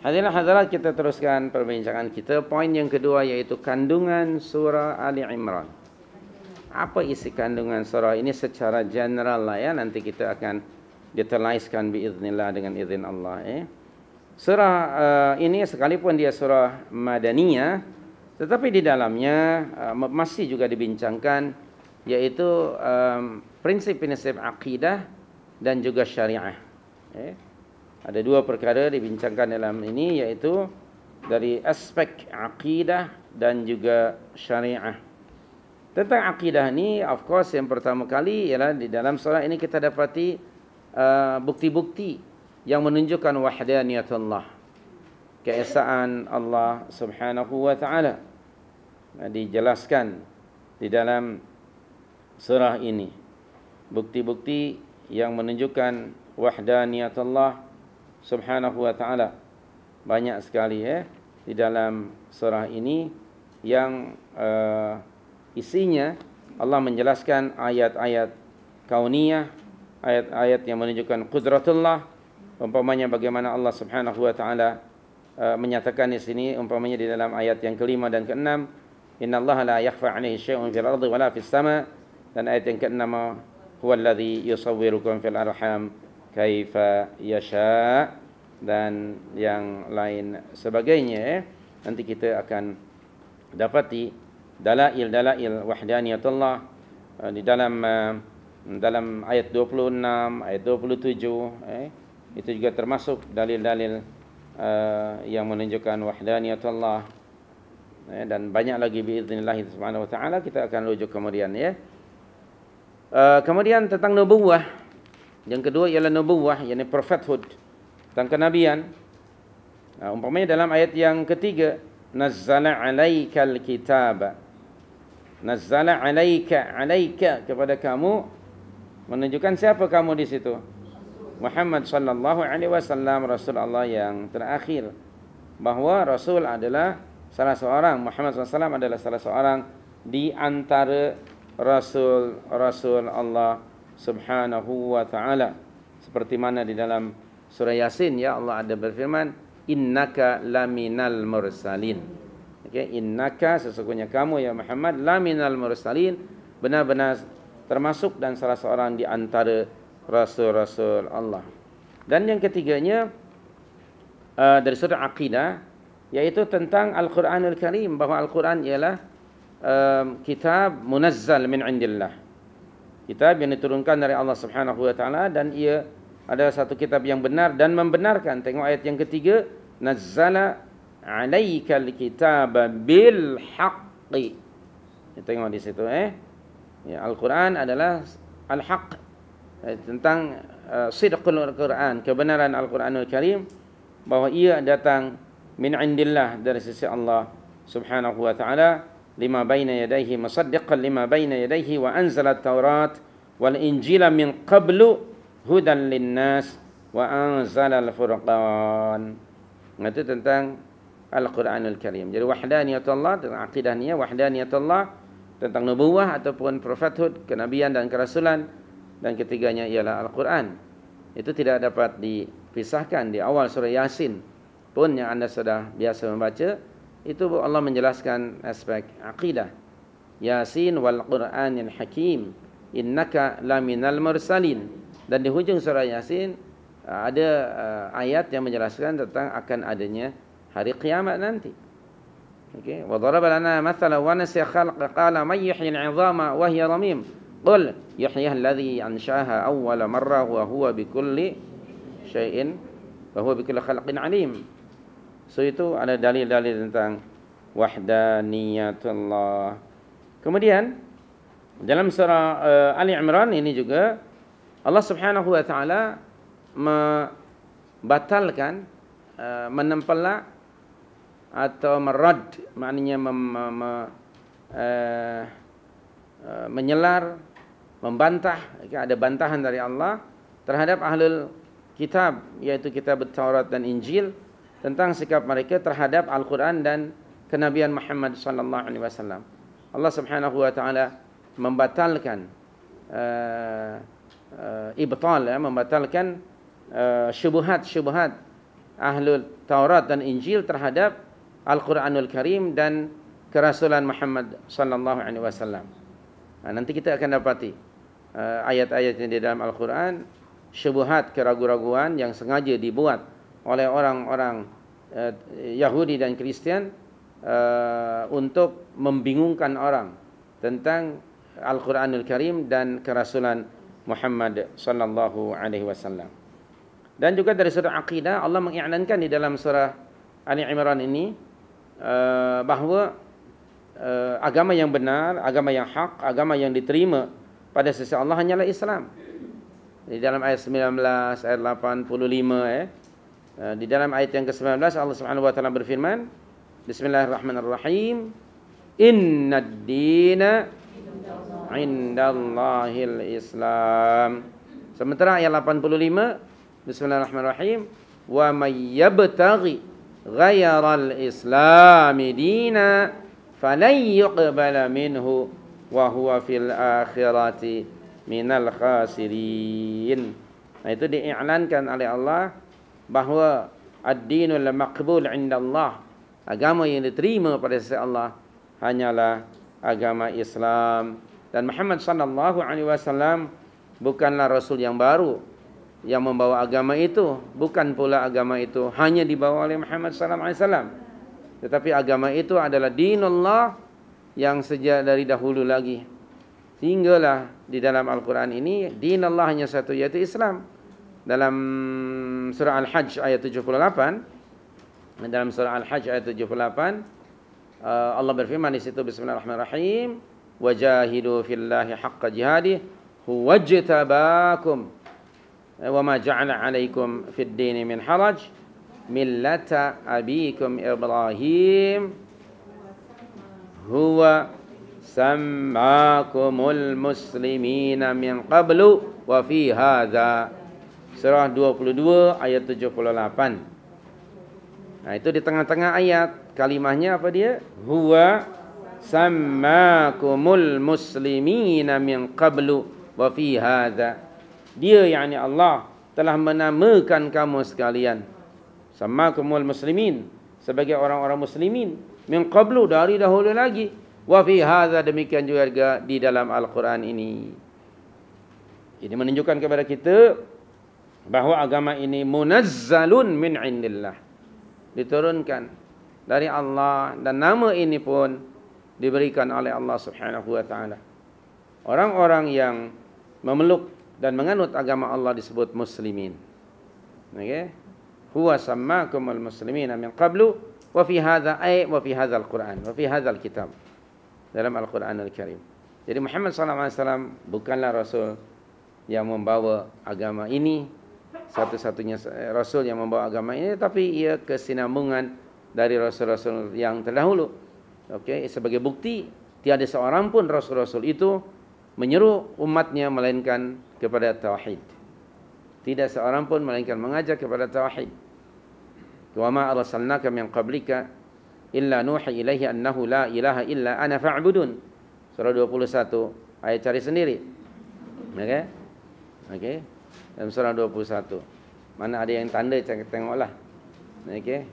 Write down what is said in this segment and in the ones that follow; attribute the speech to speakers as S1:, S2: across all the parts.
S1: Hadirin hadirat kita teruskan perbincangan kita poin yang kedua yaitu kandungan surah Ali Imran. Apa isi kandungan surah ini secara general lah ya nanti kita akan detailkan biiznillah dengan izin Allah eh. Surah uh, ini sekalipun dia surah Madaniyah tetapi di dalamnya uh, masih juga dibincangkan yaitu um, eh, prinsip-prinsip akidah dan juga syariah. Eh. Ada dua perkara dibincangkan dalam ini yaitu dari aspek akidah dan juga syariah. Tentang akidah ni of course yang pertama kali ialah di dalam surah ini kita dapati uh, bukti-bukti yang menunjukkan wahdaniyat Allah. Keesaan Allah Subhanahu wa taala dijelaskan di dalam surah ini. Bukti-bukti yang menunjukkan wahdaniyat Allah subhanahu wa ta'ala. Banyak sekali eh, di dalam surah ini yang uh, isinya Allah menjelaskan ayat-ayat kauniyah, ayat-ayat yang menunjukkan kudratullah, umpamanya bagaimana Allah subhanahu wa ta'ala uh, menyatakan di sini, umpamanya di dalam ayat yang kelima dan keenam, Inna Allah la yakhfa alaihi syai'un fil ardi wa la fis sama dan ayat yang keenam huwa alladhi yusawwirukum fil arham kaifa yasha dan yang lain sebagainya eh. nanti kita akan dapati dalail dalail wahdaniyat Allah eh, di dalam eh, dalam ayat 26 ayat 27 eh itu juga termasuk dalil-dalil uh, yang menunjukkan wahdaniyat Allah eh, dan banyak lagi biiznillah subhanahu wa taala kita akan rujuk kemudian ya eh. uh, kemudian tentang nubuwah yang kedua ialah nubuah, yang prophethood tentang kenabian. Uh, umpamanya dalam ayat yang ketiga, nazzala alaika alkitaba. Nazzala alaika, alaika kepada kamu menunjukkan siapa kamu di situ. Muhammad sallallahu alaihi wasallam Rasul Allah yang terakhir bahwa Rasul adalah salah seorang Muhammad sallallahu alaihi wasallam adalah salah seorang di antara Rasul Rasul Allah subhanahu wa ta'ala seperti mana di dalam surah yasin ya Allah ada berfirman innaka laminal mursalin okay innaka sesungguhnya kamu ya Muhammad laminal mursalin benar-benar termasuk dan salah seorang di antara rasul-rasul Allah dan yang ketiganya uh, dari surah aqidah yaitu tentang al Quran Al Karim bahawa al-Quran ialah um, kitab munazzal min indillah kitab yang diturunkan dari Allah Subhanahu wa taala dan ia adalah satu kitab yang benar dan membenarkan tengok ayat yang ketiga nazzala alaikal kitab bil haqqi ya, tengok di situ eh ya al-Quran adalah al-haq eh, tentang uh, sidqul Quran kebenaran al-Quranul Karim bahwa ia datang min indillah dari sisi Allah Subhanahu wa taala لما بين يديه مصدقا لما بين يديه وأنزل التوراة والإنجيل من قبل هدى للناس وأنزل الفرقان Itu tentang Al-Quranul Karim. Jadi wahdaniyat Allah, tentang akidahnya, wahdaniyat tentang nubuah ataupun prophethood, kenabian dan kerasulan, dan ketiganya ialah Al-Quran. Itu tidak dapat dipisahkan di awal surah Yasin pun yang anda sudah biasa membaca. Itu Allah menjelaskan aspek aqidah. Yasin wal Quran yang hakim. Innaka laminal mursalin. Dan di hujung surah Yasin uh, ada uh, ayat yang menjelaskan tentang akan adanya hari kiamat nanti. Okay. وضرب لنا مثلا ونسي خلق قال من يحيي العظام وهي رميم قل يحييها الذي أنشأها أول مرة وهو بكل شيء وهو بكل خلق عليم So itu ada dalil-dalil tentang wahdaniyatullah. Kemudian dalam surah uh, Ali Imran ini juga Allah Subhanahu wa taala membatalkan uh, menempelak atau merad maknanya mem, mem, mem, uh, eh, uh, menyelar membantah ada bantahan dari Allah terhadap ahlul kitab yaitu kitab Taurat dan Injil tentang sikap mereka terhadap Al-Quran dan kenabian Muhammad sallallahu alaihi wasallam. Allah Subhanahu wa taala membatalkan uh, uh, ibtal ya, membatalkan uh, syubhat-syubhat ahlul Taurat dan Injil terhadap Al-Quranul Karim dan kerasulan Muhammad sallallahu alaihi wasallam. Nanti kita akan dapati uh, ayat-ayat yang di dalam Al-Quran syubhat keraguan-keraguan yang sengaja dibuat oleh orang-orang uh, Yahudi dan Kristen uh, eh, untuk membingungkan orang tentang Al-Quranul Karim dan kerasulan Muhammad sallallahu alaihi wasallam. Dan juga dari surah Aqidah Allah mengiklankan di dalam surah Ali Imran ini uh, bahawa uh, agama yang benar, agama yang hak, agama yang diterima pada sisi Allah hanyalah Islam. Di dalam ayat 19, ayat 85 eh, Eh, di dalam ayat yang ke-19 Allah Subhanahu wa taala berfirman Bismillahirrahmanirrahim Innad-dina indallahil Islam Sementara ayat 85 Bismillahirrahmanirrahim wa may yabtaghi ghayra al-islam dina falan yuqbala minhu wa huwa fil akhirati minal khasirin Nah itu diiklankan oleh Allah bahawa ad-dinul maqbul inda Allah agama yang diterima pada sisi Allah hanyalah agama Islam dan Muhammad sallallahu alaihi wasallam bukanlah rasul yang baru yang membawa agama itu bukan pula agama itu hanya dibawa oleh Muhammad sallallahu alaihi wasallam tetapi agama itu adalah dinullah yang sejak dari dahulu lagi sehinggalah di dalam Al-Quran ini dinullah hanya satu yaitu Islam dalam surah Al-Hajj ayat 78 dalam surah Al-Hajj ayat 78 Allah berfirman di situ bismillahirrahmanirrahim wajahidu fillahi haqqa jihadih huwajtabakum wa ma ja'ala 'alaikum fid din min haraj millata abikum Ibrahim huwa sammakumul muslimina min qablu wa fi hadza Surah 22 ayat 78. Nah, itu di tengah-tengah ayat. kalimatnya apa dia? Huwa sammakumul muslimina min qablu wa fi hadza. Dia yakni Allah telah menamakan kamu sekalian. sama kumul muslimin sebagai orang-orang muslimin min qablu dari dahulu lagi wa fi hadza demikian juga di dalam Al-Quran ini. Ini menunjukkan kepada kita bahawa agama ini munazzalun min indillah diturunkan dari Allah dan nama ini pun diberikan oleh Allah Subhanahu wa taala. Orang-orang yang memeluk dan menganut agama Allah disebut muslimin. Okay, Huwa sammakumul muslimina min qablu wa fi hadza ay wa fi hadzal Quran wa fi hadzal kitab. Dalam Al-Quranul Karim. Jadi Muhammad sallallahu alaihi wasallam bukanlah rasul yang membawa agama ini satu-satunya eh, rasul yang membawa agama ini tapi ia kesinambungan dari rasul-rasul yang terdahulu. Okey, sebagai bukti tiada seorang pun rasul-rasul itu menyeru umatnya melainkan kepada tauhid. Tidak seorang pun melainkan mengajak kepada tauhid. Wa ma arsalnaka min qablika illa nuhi ilahi, annahu la ilaha illa ana fa'budun. Surah 21 ayat cari sendiri. Okey. Okey dalam surah 21. Mana ada yang tanda jangan tengoklah. Okay.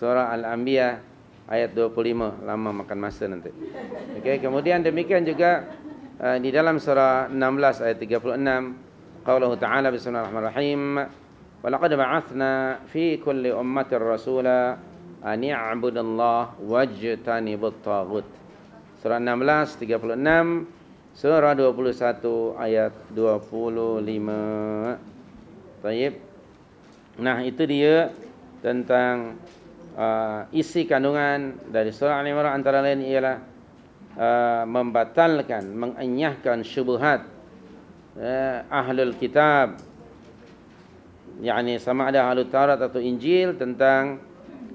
S1: Surah Al-Anbiya ayat 25 lama makan masa nanti. Okay. kemudian demikian juga uh, di dalam surah 16 ayat 36 qaulahu ta'ala bismillahirrahmanirrahim wa laqad ba'athna fi kulli ummatir rasula an i'budallaha wajtanibut tagut. Surah 16 36 Surah 21 ayat 25. Tayyib. Nah, itu dia tentang uh, isi kandungan dari surah Al-Imran antara lain ialah uh, membatalkan, mengenyahkan syubhat uh, ahlul kitab. Yani sama ada ahlu Taurat atau Injil tentang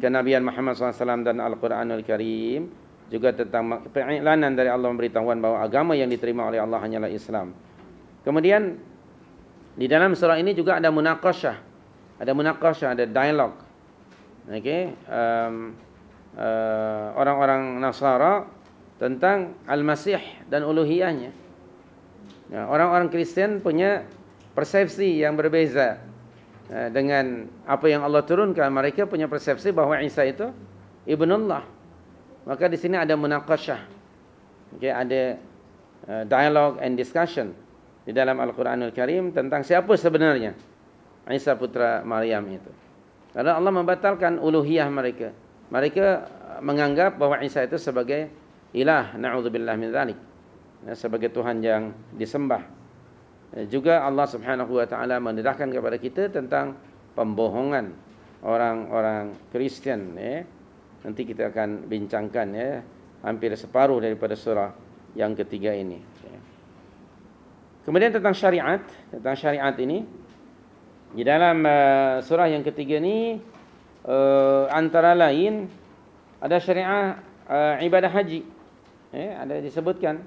S1: kenabian Muhammad SAW dan Al-Quranul karim juga tentang pengiklanan dari Allah memberitahuan bahawa agama yang diterima oleh Allah hanyalah Islam. Kemudian di dalam surah ini juga ada munakasyah. Ada munakasyah, ada dialog. Okey. Um, uh, orang-orang Nasara tentang Al-Masih dan uluhiyahnya. Ya, orang-orang Kristian punya persepsi yang berbeza uh, dengan apa yang Allah turunkan. Mereka punya persepsi bahawa Isa itu ibnu Allah. Maka di sini ada munakashah. Okay, ada uh, eh, dialogue and discussion di dalam Al-Quranul Karim tentang siapa sebenarnya Isa putra Maryam itu. Karena Allah membatalkan uluhiyah mereka. Mereka eh, menganggap bahwa Isa itu sebagai ilah, na'udzubillah min zalik. Ya, sebagai Tuhan yang disembah. Ya, juga Allah subhanahu wa ta'ala mendedahkan kepada kita tentang pembohongan orang-orang Kristian. ya nanti kita akan bincangkan ya hampir separuh daripada surah yang ketiga ini. Kemudian tentang syariat, tentang syariat ini di dalam uh, surah yang ketiga ini uh, antara lain ada syariat uh, ibadah haji. Eh, ada disebutkan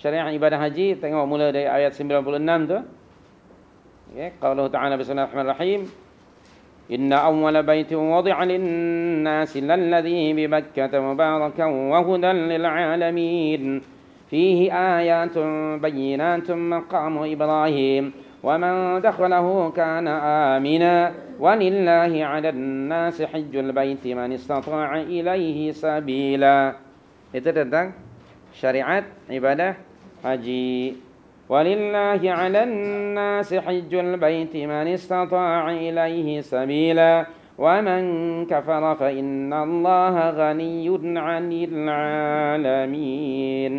S1: syariat ibadah haji tengok mula dari ayat 96 tu. Ya, qala Allah Ta'ala Rahim. إن أول بيت وضع للناس للذي ببكة مباركا وهدى للعالمين فيه آيات بينات مقام إبراهيم ومن دخله كان آمنا ولله على الناس حج البيت من استطاع إليه سبيلا itu عبادة حجي ولله على الناس حج البيت من استطاع إليه سبيلا ومن كفر فإن الله غني عن العالمين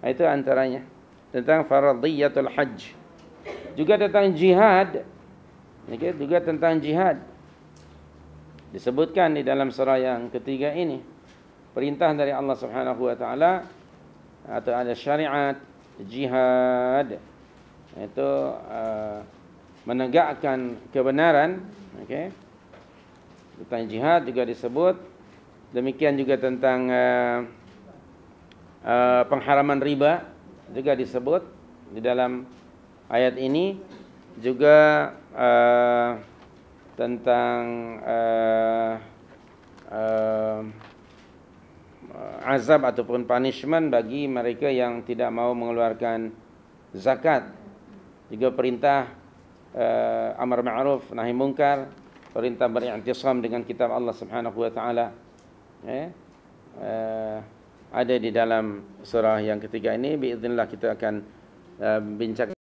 S1: itu antaranya tentang fardiyatul hajj juga tentang jihad okay? juga tentang jihad disebutkan di dalam surah yang ketiga ini perintah dari Allah Subhanahu wa taala atau ada syariat jihad itu uh, menegakkan kebenaran okey tentang jihad juga disebut demikian juga tentang uh, uh, pengharaman riba juga disebut di dalam ayat ini juga uh, tentang uh, azab ataupun punishment bagi mereka yang tidak mau mengeluarkan zakat. Juga perintah uh, amar ma'ruf nahi mungkar, perintah beri'tisam dengan kitab Allah Subhanahu wa taala. Ya. Eh? ada di dalam surah yang ketiga ini biiznillah kita akan uh, bincang